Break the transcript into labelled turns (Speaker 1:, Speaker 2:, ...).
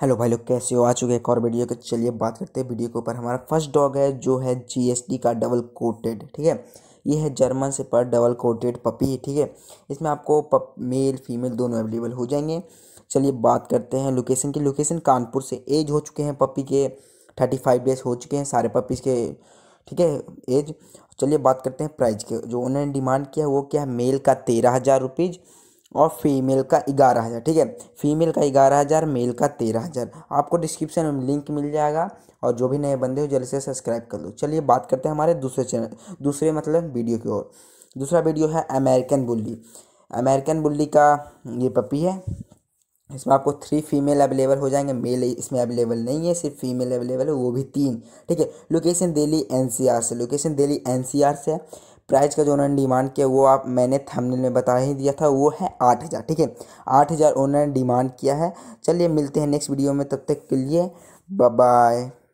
Speaker 1: hello भाई लोग कैसे हो आ चुके हैं एक और वीडियो के चलिए बात करते हैं वीडियो के ऊपर हमारा फर्स्ट डॉग है जो है जीएसटी का डबल कोटेड ठीक है ये है जर्मन से पर डबल कोटेड पपी ठीक है इसमें आपको पप मेल फीमेल दोनों अवेलेबल हो जाएंगे चलिए बात करते हैं लोकेशन की लोकेशन कानपुर से एज हो चुके हैं पपी के थर्टी फाइव डेज हो चुके हैं सारे पपीज़ के ठीक है एज चलिए बात करते हैं प्राइस के जो उन्होंने डिमांड किया वो क्या है मेल का तेरह हज़ार रुपीज़ और फीमेल का ग्यारह हज़ार ठीक है फीमेल का ग्यारह हज़ार मेल का तेरह हज़ार आपको डिस्क्रिप्शन में लिंक मिल जाएगा और जो भी नए बंदे हो जल्दी से सब्सक्राइब कर लो चलिए बात करते हैं हमारे दूसरे चैनल दूसरे मतलब वीडियो की ओर दूसरा वीडियो है अमेरिकन बुल्ली अमेरिकन बुल्ली का ये पपी है इसमें आपको थ्री फीमेल अवेलेबल हो जाएंगे मेल इसमें अवेलेबल नहीं है सिर्फ फीमेल अवेलेबल है वो भी तीन ठीक है लोकेशन दिल्ली एनसीआर से लोकेशन दिल्ली एनसीआर से है प्राइस का जो उन्होंने डिमांड किया वो आप मैंने थंबनेल में बता ही दिया था वो है आठ हज़ार ठीक है आठ हज़ार उन्होंने डिमांड किया है चलिए मिलते हैं नेक्स्ट वीडियो में तब तक के लिए बाय